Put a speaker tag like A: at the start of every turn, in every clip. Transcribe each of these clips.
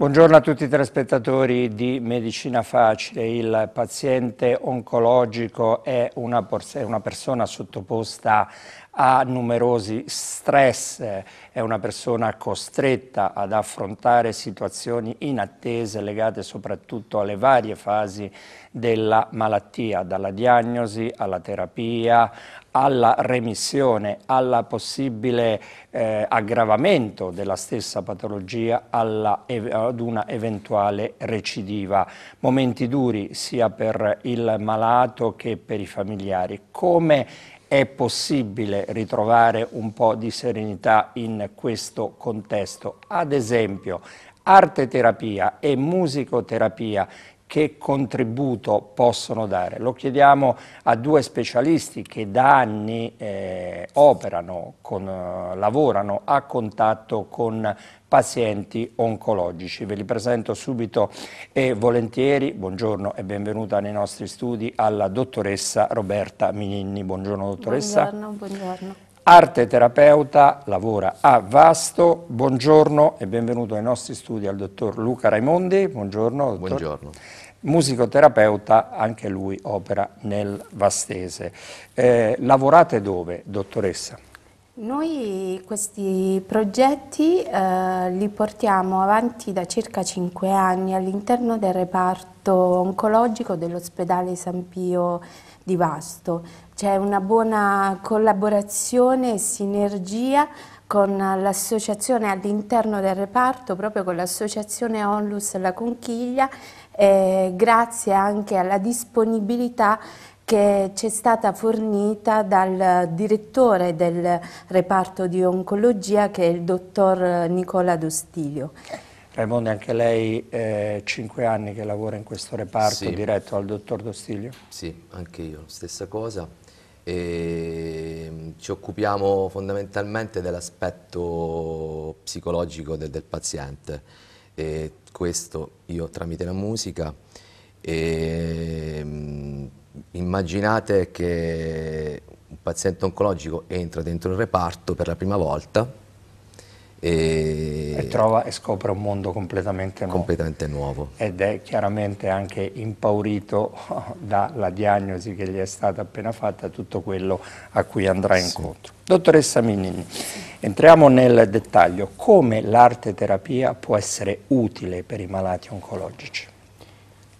A: Buongiorno a tutti i telespettatori di Medicina Facile. Il paziente oncologico è una, è una persona sottoposta a numerosi stress, è una persona costretta ad affrontare situazioni inattese legate soprattutto alle varie fasi della malattia, dalla diagnosi alla terapia, alla remissione, al possibile eh, aggravamento della stessa patologia, alla, ad una eventuale recidiva. Momenti duri sia per il malato che per i familiari. Come è possibile ritrovare un po' di serenità in questo contesto? Ad esempio, arteterapia e musicoterapia che contributo possono dare. Lo chiediamo a due specialisti che da anni eh, operano, con, eh, lavorano a contatto con pazienti oncologici. Ve li presento subito e volentieri. Buongiorno e benvenuta nei nostri studi alla dottoressa Roberta Mininni. Buongiorno dottoressa. Buongiorno, buongiorno. Arte terapeuta, lavora a Vasto. Buongiorno e benvenuto ai nostri studi al dottor Luca Raimondi. Buongiorno. Dottor. Buongiorno musicoterapeuta, anche lui opera nel Vastese. Eh, lavorate dove, dottoressa?
B: Noi questi progetti eh, li portiamo avanti da circa 5 anni all'interno del reparto oncologico dell'ospedale San Pio di Vasto. C'è una buona collaborazione e sinergia con l'associazione all'interno del reparto, proprio con l'associazione Onlus La Conchiglia eh, grazie anche alla disponibilità che ci è stata fornita dal direttore del reparto di oncologia che è il dottor Nicola D'Ostilio.
A: Raimondo, anche lei eh, cinque anni che lavora in questo reparto sì.
C: diretto al dottor D'Ostilio? Sì, anche io, stessa cosa. E mm, ci occupiamo fondamentalmente dell'aspetto psicologico del, del paziente. E questo io tramite la musica e ehm, immaginate che un paziente oncologico entra dentro il reparto per la prima volta e, e trova e scopre un
A: mondo completamente nuovo. completamente nuovo. Ed è chiaramente anche impaurito dalla diagnosi che gli è stata appena fatta, tutto quello a cui andrà sì. incontro. Dottoressa Minini, entriamo nel dettaglio. Come l'arte terapia può essere utile per i malati oncologici?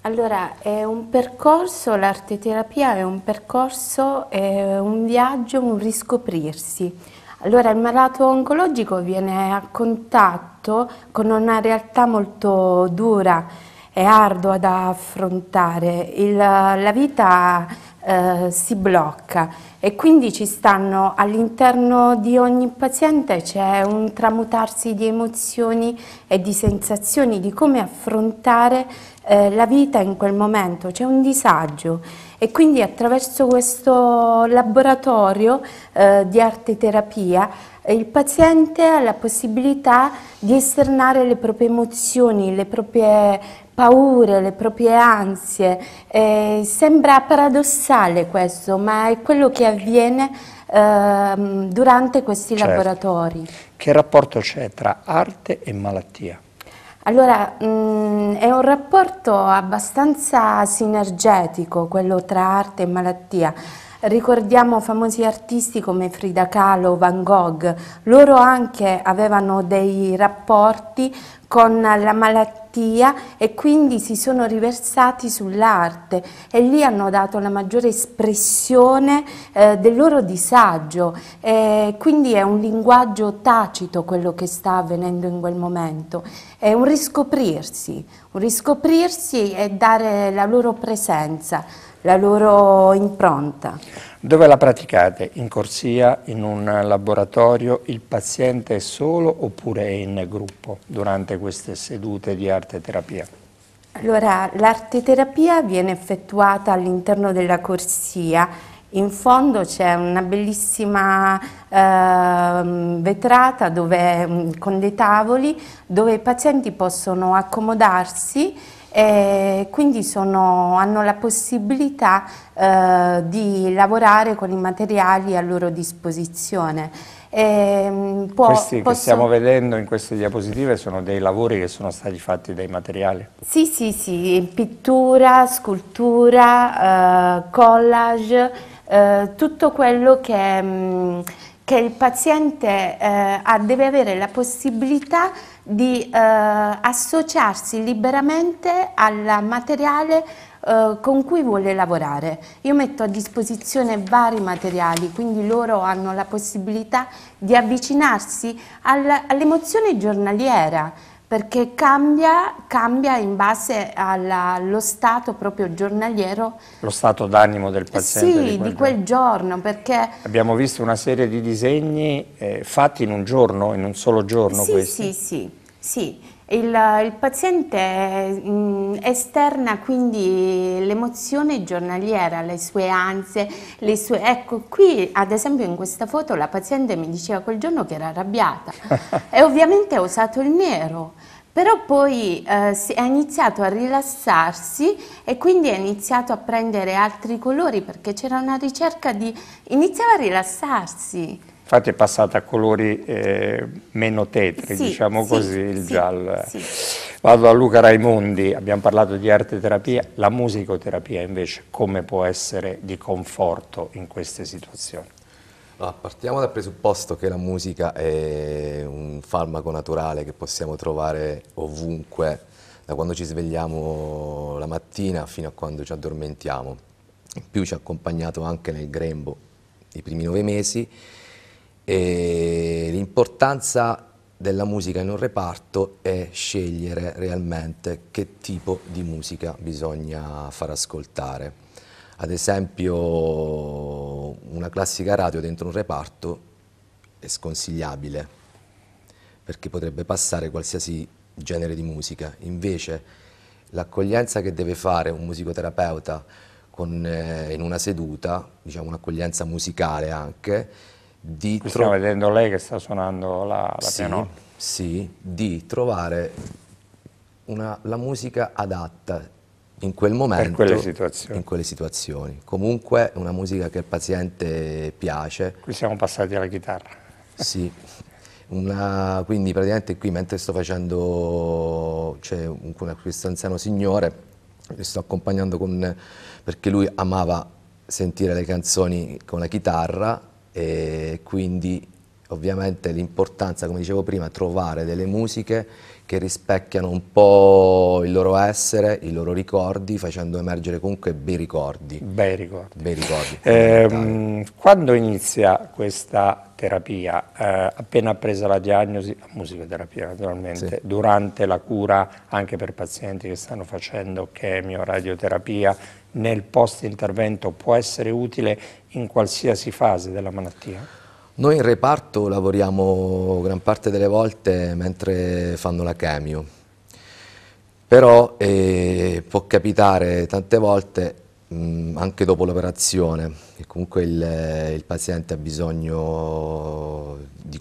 B: Allora, è un percorso, l'arte terapia è un percorso, è un viaggio, un riscoprirsi allora, il malato oncologico viene a contatto con una realtà molto dura e ardua da affrontare. Il, la vita eh, si blocca e quindi ci stanno all'interno di ogni paziente c'è un tramutarsi di emozioni e di sensazioni di come affrontare eh, la vita in quel momento, c'è un disagio e quindi attraverso questo laboratorio eh, di arte terapia eh, il paziente ha la possibilità di esternare le proprie emozioni, le proprie paure, le proprie ansie. Eh, sembra paradossale questo, ma è quello che avviene eh, durante questi certo. laboratori.
A: Che rapporto c'è tra arte e malattia?
B: Allora, mh, mm, è un rapporto abbastanza sinergetico quello tra arte e malattia. Ricordiamo famosi artisti come Frida Kahlo, Van Gogh, loro anche avevano dei rapporti con la malattia malattia e quindi si sono riversati sull'arte e lì hanno dato la maggiore espressione eh, del loro disagio. Eh, quindi è un linguaggio tacito quello che sta avvenendo in quel momento, è un riscoprirsi, un riscoprirsi e dare la loro presenza la loro impronta.
A: Dove la praticate? In corsia, in un laboratorio? Il paziente è solo oppure è in gruppo durante queste sedute di arte terapia?
B: Allora, l'arteterapia viene effettuata all'interno della corsia. In fondo c'è una bellissima eh, vetrata dove, con dei tavoli dove i pazienti possono accomodarsi e quindi sono, hanno la possibilità eh, di lavorare con i materiali a loro disposizione. E, ehm, può, Questi che stiamo
A: vedendo in queste diapositive sono dei lavori che sono stati fatti dai materiali?
B: Sì, sì, sì, pittura, scultura, eh, collage, eh, tutto quello che, mh, mm, che il paziente eh, deve avere la possibilità di eh, associarsi liberamente al materiale eh, con cui vuole lavorare. Io metto a disposizione vari materiali, quindi loro hanno la possibilità di avvicinarsi all'emozione giornaliera, perché cambia, cambia, in base alla, allo stato proprio giornaliero.
A: Lo stato d'animo del paziente. Sì, di quel, di quel
B: giorno. perché...
A: Abbiamo visto una serie di disegni eh, fatti in un giorno, in un solo giorno. Sì, questi.
B: sì, sì. Sì, il, il paziente mh, mm, esterna quindi l'emozione giornaliera, le sue ansie, le sue... Ecco, qui ad esempio in questa foto la paziente mi diceva quel giorno che era arrabbiata e ovviamente ha usato il nero. Però poi eh, iniziato a rilassarsi e quindi ha iniziato a prendere altri colori perché c'era una ricerca di... iniziava a rilassarsi
A: infatti è passata a colori eh, meno tetri, sì, diciamo sì, così, il sì, giallo. Eh. Vado a Luca Raimondi, abbiamo parlato di arte terapia, la musicoterapia invece
C: come può essere di conforto in queste situazioni? Allora, partiamo dal presupposto che la musica è un farmaco naturale che possiamo trovare ovunque, da quando ci svegliamo la mattina fino a quando ci addormentiamo. In più ci ha accompagnato anche nel grembo i primi nove mesi l'importanza della musica in un reparto è scegliere realmente che tipo di musica bisogna far ascoltare. Ad esempio una classica radio dentro un reparto è sconsigliabile perché potrebbe passare qualsiasi genere di musica. Invece l'accoglienza che deve fare un musicoterapeuta con, eh, in una seduta, diciamo un'accoglienza musicale anche, di Qui stiamo vedendo lei che sta suonando la, la sì, pianola. Sì, di trovare una, la musica adatta in quel momento, per quelle in quelle situazioni. Comunque una musica che il paziente piace. Qui siamo passati alla chitarra. Sì, una, quindi praticamente qui mentre sto facendo, c'è cioè, questo anziano signore, lo sto accompagnando con, perché lui amava sentire le canzoni con la chitarra e quindi ovviamente l'importanza, come dicevo prima, è trovare delle musiche che rispecchiano un po' il loro essere, i loro ricordi, facendo emergere comunque bei ricordi. Bei ricordi. Bei ricordi eh, quando inizia questa
A: terapia, eh, appena presa la diagnosi, musicoterapia naturalmente, sì. durante la cura anche per pazienti che stanno facendo chemio, radioterapia, nel post-intervento può essere utile in qualsiasi fase della malattia?
C: Noi in reparto lavoriamo gran parte delle volte mentre fanno la chemio, però eh, può capitare tante volte mh, anche dopo l'operazione, che comunque il, il, paziente ha bisogno di...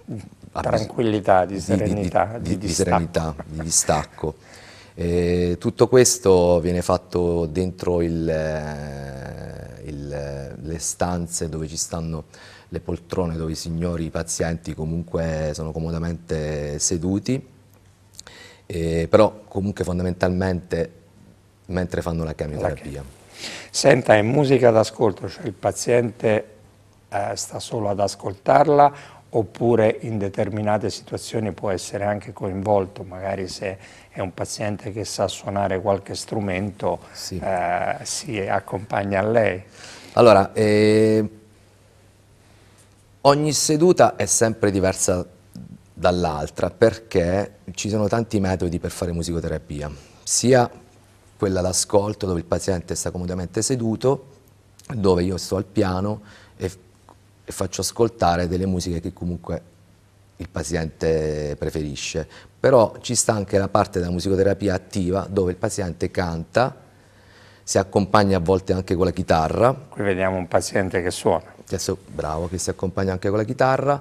A: Tranquillità, di serenità, di, di, di, di serenità,
C: distacco. E tutto questo viene fatto dentro il, eh, il, eh, le stanze dove ci stanno le poltrone dove i signori, i pazienti comunque sono comodamente seduti, eh, però comunque fondamentalmente mentre fanno la chemioterapia. Senta,
A: è musica d'ascolto, cioè il paziente eh, sta solo ad ascoltarla oppure in determinate situazioni può essere anche coinvolto, magari se è un paziente che sa suonare qualche strumento sì. eh, si accompagna
C: a lei. Allora, eh, ogni seduta è sempre diversa dall'altra perché ci sono tanti metodi per fare musicoterapia, sia quella d'ascolto dove il paziente sta comodamente seduto, dove io sto al piano e e faccio ascoltare delle musiche che comunque il paziente preferisce. Però ci sta anche la parte della musicoterapia attiva dove il paziente canta, si accompagna a volte anche con la chitarra. Qui vediamo un paziente che suona. Adesso, bravo, che si accompagna anche con la chitarra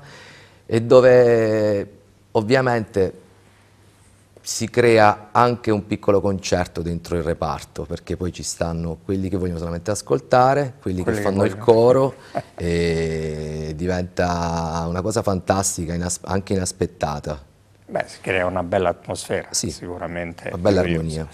C: e dove ovviamente si crea anche un piccolo concerto dentro il reparto, perché poi ci stanno quelli che vogliono solamente ascoltare, quelli, quelli che fanno che il coro, e diventa una cosa fantastica, inas anche inaspettata.
A: Beh, si crea una bella atmosfera, sì, sicuramente. Una bella armonia.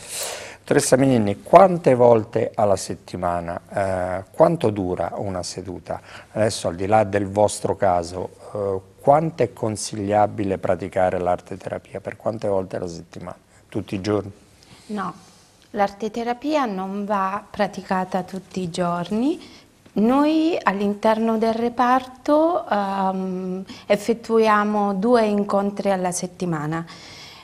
A: Dottoressa Mininni, quante volte alla settimana, eh, quanto dura una seduta? Adesso al di là del vostro caso, eh, quanto è consigliabile praticare l'arte terapia? Per quante volte alla settimana? Tutti i giorni?
B: No, l'arte terapia non va praticata tutti i giorni, noi all'interno del reparto um, effettuiamo due incontri alla settimana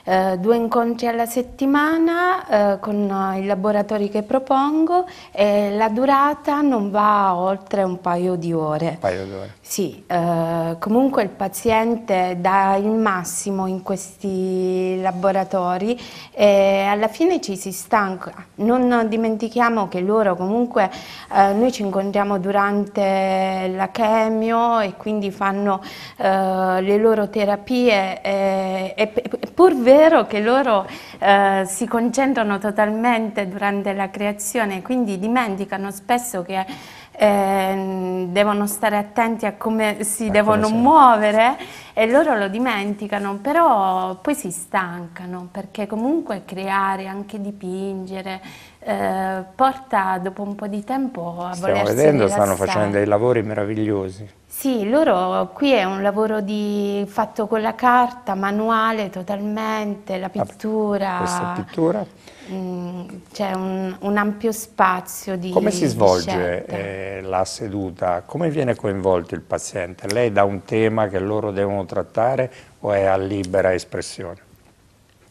B: eh, due incontri alla settimana eh, con eh, i laboratori che propongo e la durata non va oltre un paio di ore. Un paio di ore. Sì, eh, comunque il paziente dà il massimo in questi laboratori e alla fine ci si stanca. Non dimentichiamo che loro comunque, eh, noi ci incontriamo durante la chemio e quindi fanno eh, le loro terapie e, e, e pur vero vero che loro eh, si concentrano totalmente durante la creazione, quindi dimenticano spesso che eh, devono stare attenti a come si a devono come muovere e loro lo dimenticano, però poi si stancano perché comunque creare, anche dipingere, eh, porta dopo un po' di tempo a Stiamo volersi vedendo, rilassare. stanno facendo dei
A: lavori meravigliosi.
B: Sì, loro qui è un lavoro di, fatto con la carta, manuale totalmente, la ah, pittura. Questa pittura. Mm, c'è un, un, ampio spazio di Come si svolge eh,
A: la seduta? Come viene coinvolto il paziente? Lei dà un tema che loro devono trattare o è a libera espressione?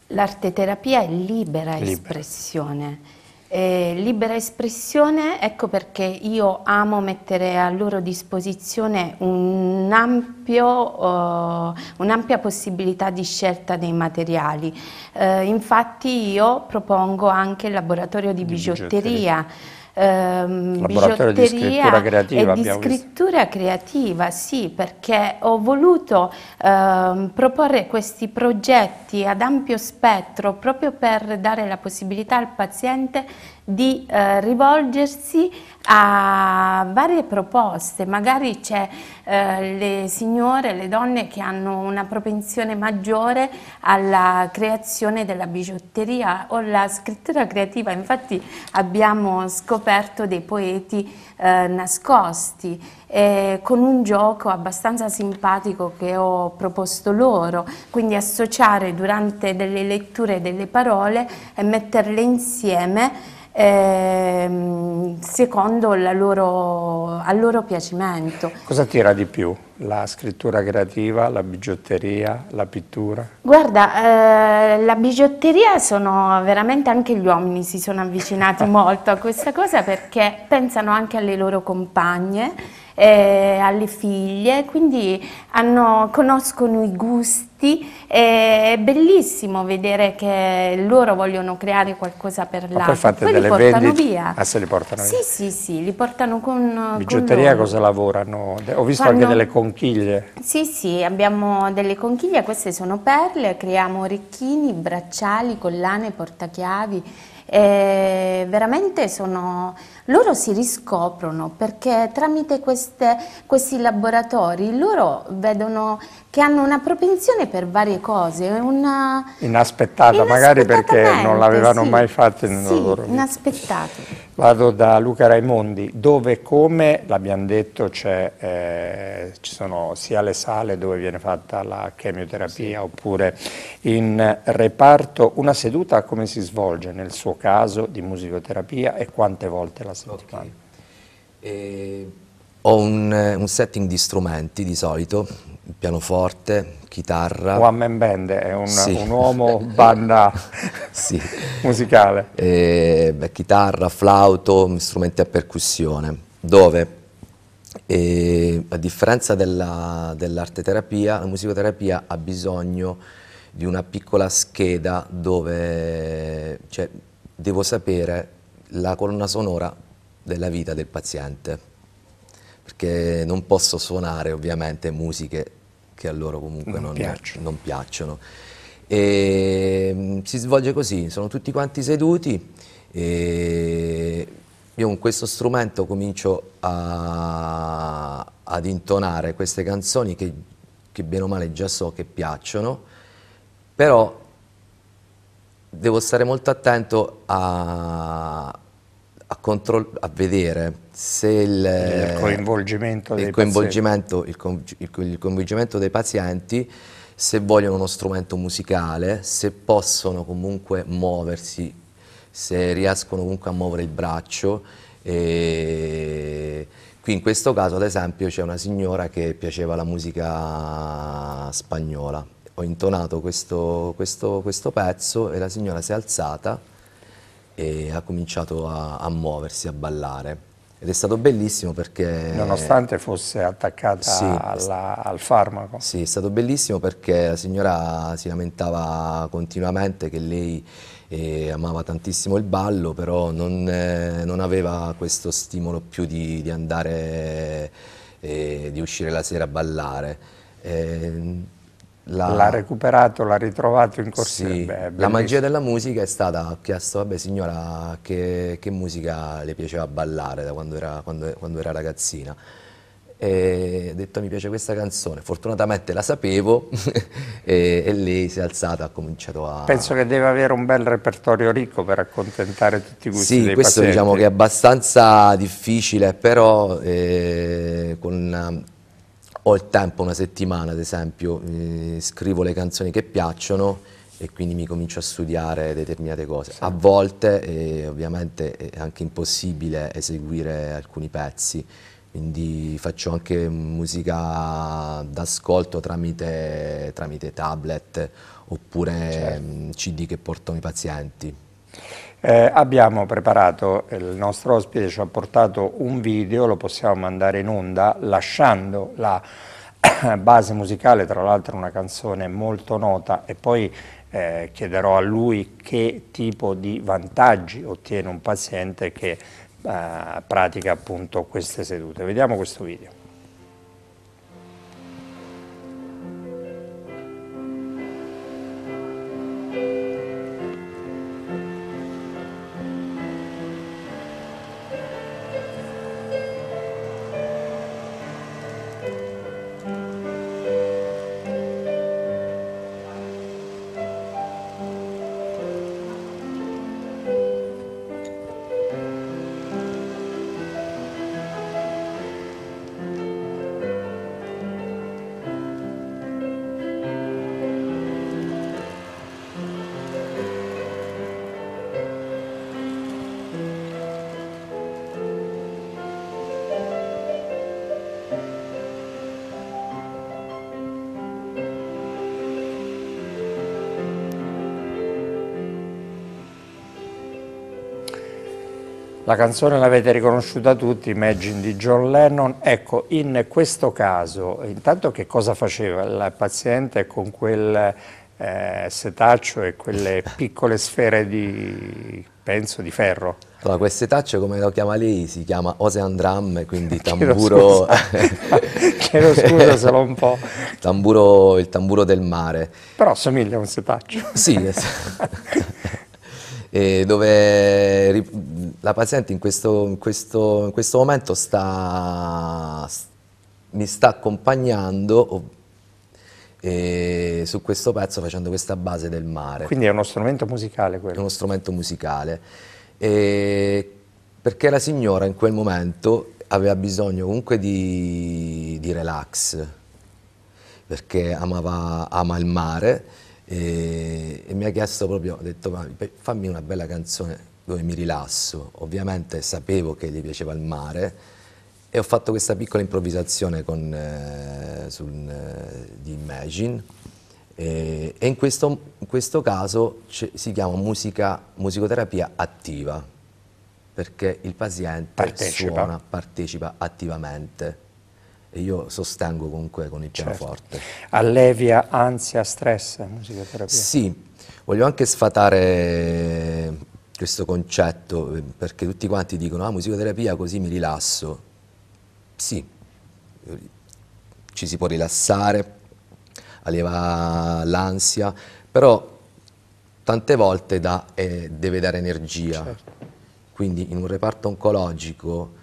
B: L'arteterapia è libera, libera. espressione eh, libera espressione, ecco perché io amo mettere a loro disposizione eh, un'ampia uh, un possibilità di scelta dei materiali. Uh, infatti io propongo anche il laboratorio di, di bigiotteria. bigiotteria ehm, laboratorio di scrittura creativa. di scrittura visto. creativa, sì, perché ho voluto ehm, proporre questi progetti ad ampio spettro proprio per dare la possibilità al paziente di eh, rivolgersi a varie proposte, magari c'è eh, le signore, le donne che hanno una propensione maggiore alla creazione della bigiotteria o la scrittura creativa, infatti abbiamo scoperto scoperto dei poeti eh, nascosti eh, con un gioco abbastanza simpatico che ho proposto loro, quindi associare durante delle letture delle parole e metterle insieme eh, secondo loro, al loro piacimento.
A: Cosa tira di più? la scrittura creativa, la bigiotteria, la pittura?
B: Guarda, eh, la bigiotteria sono veramente anche gli uomini si sono avvicinati molto a questa cosa perché pensano anche alle loro compagne eh, alle figlie, quindi hanno, conoscono i gusti, è bellissimo vedere che loro vogliono creare qualcosa per l'altro. Poi fate poi delle li portano via. Ah,
A: se li portano sì, via?
B: Sì, sì, li portano con Bigiotteria con cosa
A: lavorano? Ho visto Fanno... anche delle conchiglie.
B: Sì, sì, abbiamo delle conchiglie, queste sono perle, creiamo orecchini, bracciali, collane, portachiavi. Eh, veramente sono loro si riscoprono perché tramite queste, questi laboratori loro vedono che hanno una propensione per varie cose. Una...
A: Inaspettata, magari perché non l'avevano sì, mai fatta nella sì, loro
B: inaspettato.
A: Vado da Luca Raimondi, dove come, l'abbiamo detto, eh, ci sono sia le sale dove viene fatta la chemioterapia sì. oppure in reparto. Una seduta come si svolge nel suo caso di musicoterapia e quante volte la classico.
C: Okay. Ho un, eh, un, setting di strumenti di solito, pianoforte, chitarra. One
A: man band, è un, sì. un uomo banda
C: sì. musicale. E, beh, chitarra, flauto, strumenti a percussione, dove e, a differenza dell'arte dell terapia, la musicoterapia ha bisogno di una piccola scheda dove cioè, devo sapere la colonna sonora della vita del paziente, perché non posso suonare ovviamente musiche che a loro comunque non, non, piacciono. non piacciono. E ehm, si svolge così, sono tutti quanti seduti e io con questo strumento comincio a, ad intonare queste canzoni che, che bene o male già so che piacciono, però devo stare molto attento a, a, a vedere se il, il coinvolgimento, eh, il coinvolgimento, il coinvolgimento dei pazienti se vogliono uno strumento musicale, se possono comunque muoversi, se riescono comunque a muovere il braccio. E qui in questo caso, ad esempio, c'è una signora che piaceva la musica spagnola. Ho intonato questo, questo, questo pezzo e la signora si è alzata e ha cominciato a, a muoversi, a ballare. Ed è stato bellissimo perché... Nonostante fosse attaccata sì, alla, al farmaco. Sì, è stato bellissimo perché la signora si lamentava continuamente che lei eh, amava tantissimo il ballo, però non, eh, non aveva questo stimolo più di, di andare, eh, di uscire la sera a ballare. Ehm, l'ha
A: recuperato, l'ha ritrovato in corsia. Sì, la magia della musica
C: è stata, ha chiesto, vabbè signora, che, che, musica le piaceva ballare da quando era, quando, quando era ragazzina. E ha detto mi piace questa canzone, fortunatamente la sapevo e, e, lei si è alzata, ha cominciato a...
A: Penso che deve avere un bel repertorio ricco per accontentare tutti i gusti Sì, questo pazienti. diciamo che è
C: abbastanza difficile, però eh, con ho il tempo, una settimana ad esempio, eh, scrivo le canzoni che piacciono e quindi mi comincio a studiare determinate cose. Sì. A volte eh, ovviamente è anche impossibile eseguire alcuni pezzi, quindi faccio anche musica d'ascolto tramite, tramite tablet oppure certo. CD che portano i pazienti.
A: Eh, abbiamo preparato, il nostro ospite ci ha portato un video, lo possiamo mandare in onda lasciando la base musicale, tra l'altro una canzone molto nota e poi eh, chiederò a lui che tipo di vantaggi ottiene un paziente che eh, pratica appunto queste sedute. Vediamo questo video. La canzone l'avete riconosciuta tutti, Imagine di John Lennon. Ecco, in questo caso, intanto che cosa faceva il paziente con quel eh, setaccio e quelle piccole sfere
C: di, penso, di ferro? Allora, quel setaccio, come lo chiama lei, si chiama Ocean Drum, quindi tamburo... Chiedo scusa se l'ho un po'... Tamburo, il tamburo del mare. Però assomiglia a un setaccio. Sì, esatto. eh, dove la paziente in questo, in questo, in questo momento sta, mi sta accompagnando eh, su questo pezzo facendo questa base del mare. Quindi è uno strumento musicale quello? È uno strumento musicale, eh, perché la signora in quel momento aveva bisogno comunque di, di relax, perché amava, ama il mare, e, e mi ha chiesto proprio, ha detto fammi una bella canzone dove mi rilasso, ovviamente sapevo che gli piaceva il mare e ho fatto questa piccola improvvisazione con, eh, sul, eh, di Imagine e, e in, questo, in, questo, caso si chiama musica, musicoterapia attiva perché il paziente partecipa. suona, partecipa attivamente e io sostengo comunque con il certo. pianoforte. Certo. Allevia ansia, stress, musicoterapia? Sì, voglio anche sfatare questo concetto perché tutti quanti dicono ah musicoterapia così mi rilasso. Sì, ci si può rilassare, alleva l'ansia, però tante volte da, eh, deve dare energia. Certo. Quindi in un reparto oncologico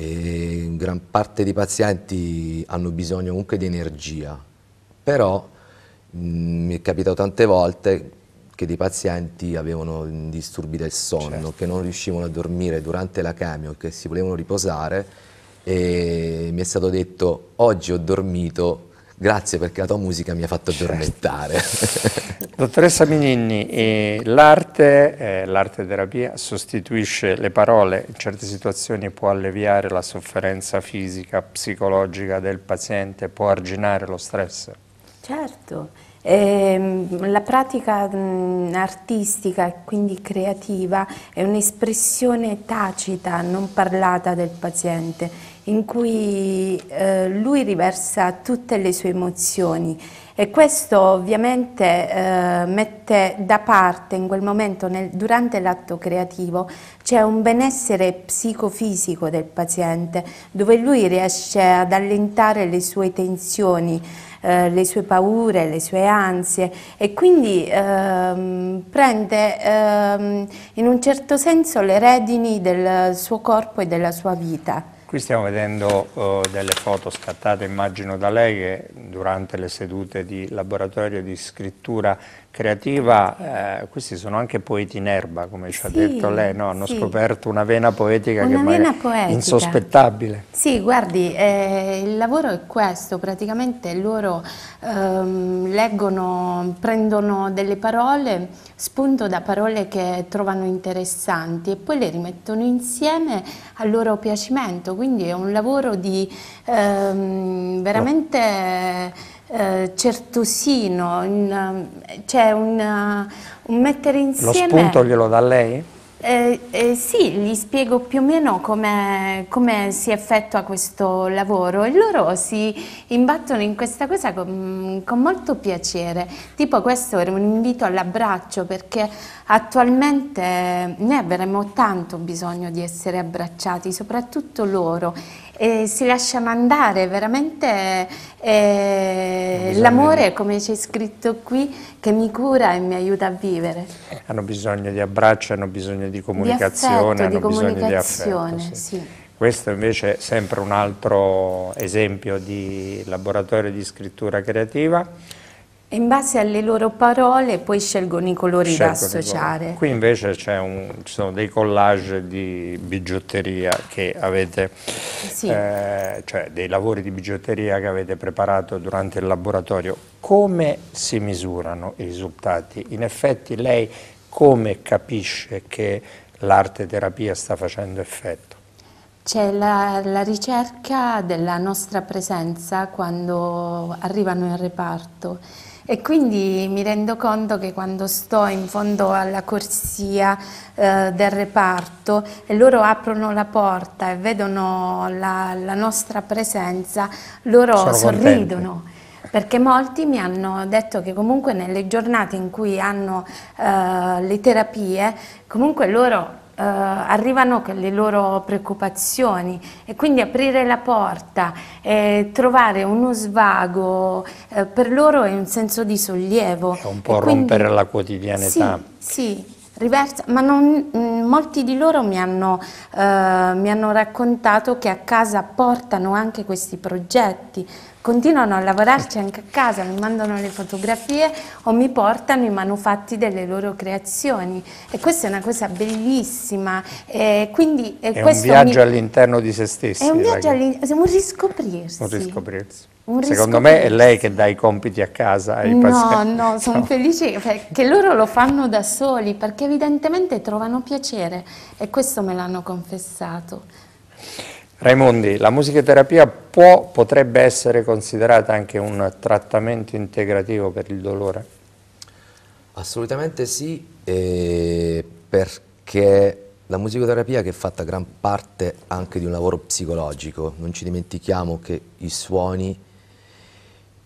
C: e gran parte dei pazienti hanno bisogno comunque di energia, però mh, mm, mi è capitato tante volte che dei pazienti avevano mm, disturbi del sonno, certo. che non riuscivano a dormire durante la chemio, che si volevano riposare e mi è stato detto oggi ho dormito Grazie perché la tua musica mi ha fatto certo. addormentare. Certo.
A: Dottoressa Mininni, eh, l'arte, eh, l'arte terapia sostituisce le parole, in certe situazioni può alleviare la sofferenza fisica, psicologica del paziente, può arginare lo stress?
B: Certo, eh, la pratica mh, mm, artistica e quindi creativa è un'espressione tacita, non parlata del paziente in cui eh, lui riversa tutte le sue emozioni e questo ovviamente eh, mette da parte in quel momento, nel, durante l'atto creativo, c'è un benessere psicofisico del paziente dove lui riesce ad allentare le sue tensioni, eh, le sue paure, le sue ansie e quindi ehm, prende ehm, in un certo senso le redini del suo corpo e della sua vita.
A: Qui stiamo vedendo uh, delle foto scattate, immagino da lei, che durante le sedute di laboratorio di scrittura creativa, eh, questi sono anche poeti in erba, come ci sì, ha detto lei, no? hanno sì. scoperto una vena poetica una che vena poetica. è insospettabile.
B: Sì, guardi, eh, il lavoro è questo, praticamente loro ehm, leggono, prendono delle parole, spunto da parole che trovano interessanti e poi le rimettono insieme a loro piacimento, quindi è un lavoro di ehm, veramente... No eh, certosino, eh, c'è cioè eh, un mettere insieme... Lo spunto
A: glielo dà lei?
B: Eh, eh, sì, gli spiego più o meno come, come, si effettua questo lavoro e loro si imbattono in questa cosa con, con molto piacere. Tipo questo era un invito all'abbraccio perché attualmente noi avremmo tanto bisogno di essere abbracciati, soprattutto loro eh, si lascia mandare, veramente eh, l'amore, come c'è scritto qui, che mi cura e mi aiuta a vivere.
A: Hanno bisogno di abbraccio, hanno bisogno di comunicazione, di affetto, hanno di bisogno comunicazione, di affetto. Sì. Sì. Questo invece è sempre un altro esempio di laboratorio di scrittura creativa
B: e in base alle loro parole poi scelgono i colori scelgono da associare. Qui
A: invece un, ci sono dei collage di bigiotteria che avete, sì. eh, cioè dei lavori di bigiotteria che avete preparato durante il laboratorio. Come si misurano i risultati? In effetti lei come capisce che l'arte terapia sta facendo effetto?
B: C'è la, la, ricerca della nostra presenza quando arrivano in reparto e quindi mi rendo conto che quando sto in fondo alla corsia eh, del reparto e loro aprono la porta e vedono la, la nostra presenza, loro Sono sorridono. Contenti perché molti mi hanno detto che comunque nelle giornate in cui hanno eh, le terapie, comunque loro eh, arrivano con le loro preoccupazioni e quindi aprire la porta, e trovare uno svago eh, per loro è un senso di sollievo. È un po' quindi, rompere
A: la quotidianità.
B: Sì, sì riversa, ma non, mm, molti di loro mi hanno, eh, mi hanno raccontato che a casa portano anche questi progetti, continuano a lavorarci anche a casa, mi mandano le fotografie o mi portano i manufatti delle loro creazioni e questa è una cosa bellissima. Eh, quindi, eh, è un viaggio mi...
A: all'interno di se stessi. È un viaggio
B: all'interno, un riscoprirsi. Un riscoprirsi. Secondo me è
A: lei che dà i compiti a casa ai no, pazienti.
B: No, no, sono felice cioè, che loro lo fanno da soli perché evidentemente trovano piacere e questo me l'hanno confessato.
A: Raimondi, la musicoterapia
C: può,
A: potrebbe essere considerata anche un trattamento integrativo per il dolore?
C: Assolutamente sì, perché la musicoterapia che è fatta gran parte anche di un lavoro psicologico, non ci dimentichiamo che i suoni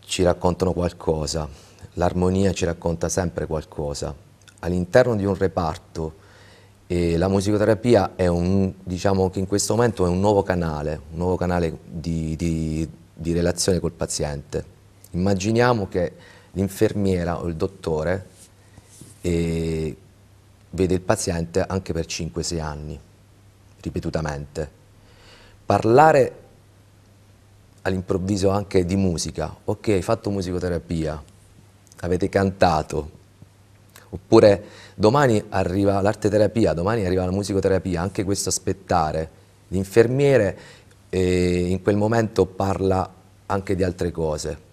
C: ci raccontano qualcosa, l'armonia ci racconta sempre qualcosa. All'interno di un reparto e la musicoterapia è un, diciamo che in questo momento è un nuovo canale, un nuovo canale di, di, di relazione col paziente. Immaginiamo che l'infermiera o il dottore eh, vede il paziente anche per 5-6 anni, ripetutamente. Parlare all'improvviso anche di musica, ok, hai fatto musicoterapia, avete cantato, Oppure domani arriva l'arteterapia, domani arriva la musicoterapia, anche questo aspettare. L'infermiere eh, in quel momento parla anche di altre cose.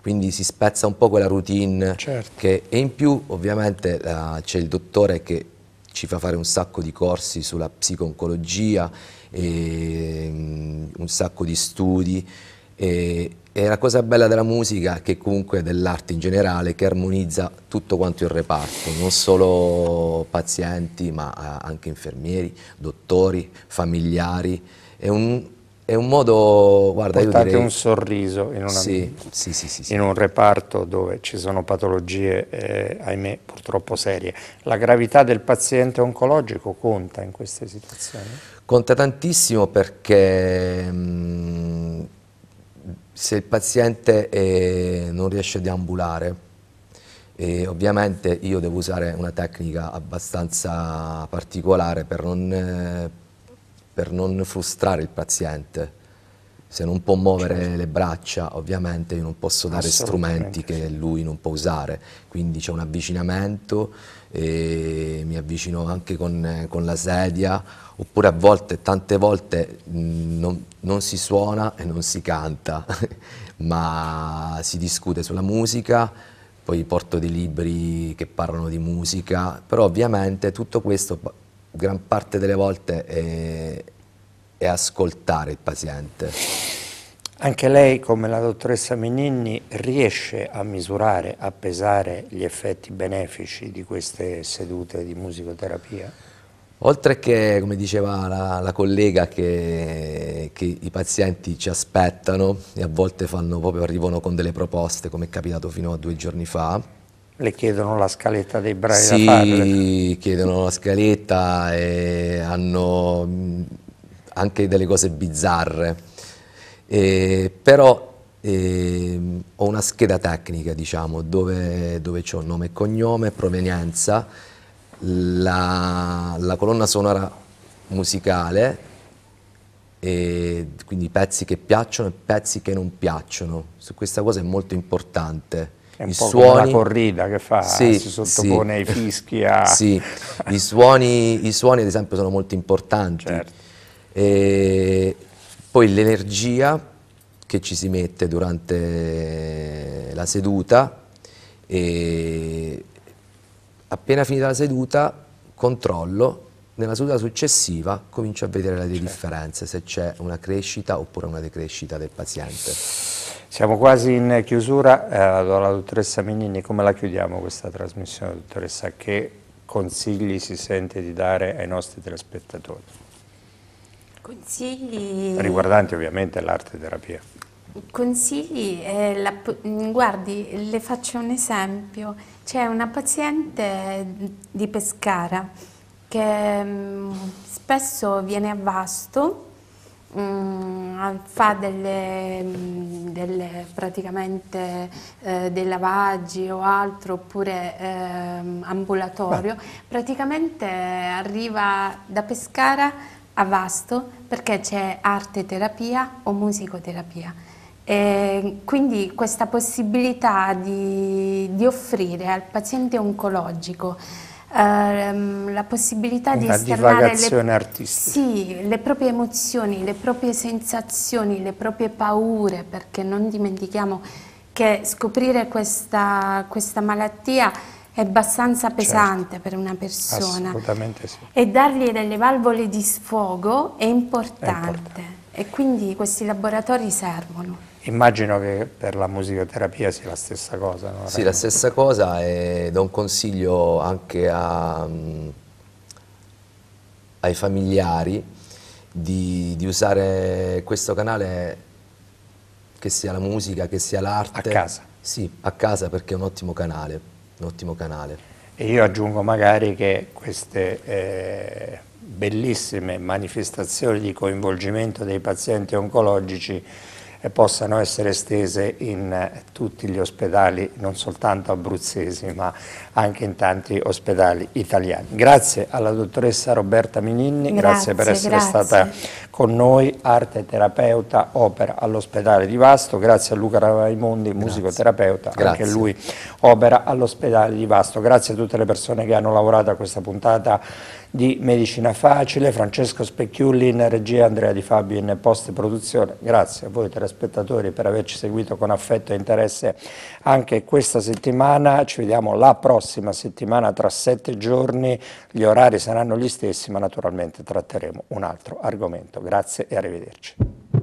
C: Quindi si spezza un po' quella routine. Certo. Che, e in più ovviamente eh, c'è il dottore che ci fa fare un sacco di corsi sulla psico-oncologia, ehm, un sacco di studi e, e la cosa bella della musica, che comunque dell'arte in generale, che armonizza tutto quanto il reparto, non solo pazienti, ma eh, anche infermieri, dottori, familiari. È un, è un modo, guarda, Portate io direi... un sorriso in, una, sì, sì, sì, in un
A: reparto dove ci sono patologie, eh, ahimè, purtroppo serie. La gravità
C: del paziente oncologico conta in queste situazioni? Conta tantissimo perché... Mh, mm, se il paziente eh, non riesce a deambulare, eh, ovviamente io devo usare una tecnica abbastanza particolare per non, per non frustrare il paziente se non può muovere certo. le braccia ovviamente io non posso dare strumenti che lui non può usare, quindi c'è un avvicinamento, mi avvicino anche con, con la sedia oppure a volte, tante volte mm, non, non si suona e non si canta, ma si discute sulla musica, poi porto dei libri che parlano di musica, però ovviamente tutto questo gran parte delle volte è, è ascoltare il paziente.
A: Anche lei, come la dottoressa Meninni, riesce a misurare, a pesare gli effetti benefici di queste sedute di musicoterapia?
C: Oltre che, come diceva la, la collega, che, che, i pazienti ci aspettano e a volte fanno, proprio arrivano con delle proposte, come è capitato fino a due giorni fa.
A: Le chiedono la scaletta dei bravi sì, da fare?
C: Sì, chiedono la scaletta e hanno mm, anche delle cose bizzarre. E, però e, ehm, ho una scheda tecnica, diciamo, dove, dove ho nome e cognome, provenienza, la, la colonna sonora musicale, quindi pezzi che piacciono e pezzi che non piacciono. Su questa cosa è molto importante. È un I po' suoni... come la corrida che fa, sì, si sottopone sì. ai fischi. A... Sì, I, suoni, i suoni, ad esempio sono molto importanti. Certo. E poi l'energia che ci si mette durante la seduta e Appena finita la seduta, controllo, nella seduta successiva comincio a vedere le certo. differenze, se c'è una crescita oppure una decrescita del paziente. Siamo quasi in chiusura,
A: eh, allora dottoressa Minini, come la chiudiamo questa trasmissione, dottoressa? Che consigli si sente di dare ai nostri telespettatori?
B: Consigli... Riguardanti
A: ovviamente l'arte terapia.
B: Consigli? Eh, la, guardi, le faccio un esempio. C'è una paziente di Pescara che mh, mm, spesso viene a Vasto, mh, mm, fa delle, mm, delle praticamente eh, dei lavaggi o altro, oppure eh, ambulatorio. Beh. Praticamente arriva da Pescara a Vasto perché c'è arte terapia o musicoterapia eh, quindi questa possibilità di, di, offrire al paziente oncologico ehm, la possibilità Una di divagazione
A: le, sì,
B: le proprie emozioni, le proprie sensazioni, le proprie paure, perché non dimentichiamo che scoprire questa, questa malattia è abbastanza certo. pesante certo, per una persona.
A: Assolutamente sì.
B: E dargli delle valvole di sfogo è importante. È importante. E quindi questi laboratori servono.
A: Immagino che per la musicoterapia sia la stessa cosa. No? Sì, la
C: stessa cosa e do un consiglio anche a, mm, ai familiari di, di, usare questo canale che sia la musica, che sia l'arte. A casa? Sì, a casa perché è un ottimo canale, un ottimo canale. E io aggiungo magari che
A: queste... Eh bellissime manifestazioni di coinvolgimento dei pazienti oncologici possano essere estese in eh, tutti gli ospedali, non soltanto abruzzesi, ma anche in tanti ospedali italiani. Grazie alla dottoressa Roberta Mininni, grazie, grazie per essere grazie. stata con noi arte terapeuta opera all'ospedale di Vasto, grazie a Luca Raimondi, musicoterapeuta, grazie. anche lui opera all'ospedale di Vasto, grazie a tutte le persone che hanno lavorato a questa puntata di Medicina Facile, Francesco Specchiulli in regia, Andrea Di Fabio in post produzione, grazie a voi telespettatori per averci seguito con affetto e interesse anche questa settimana, ci vediamo la prossima settimana tra sette giorni, gli orari saranno gli stessi ma naturalmente tratteremo un altro argomento. Grazie e arrivederci.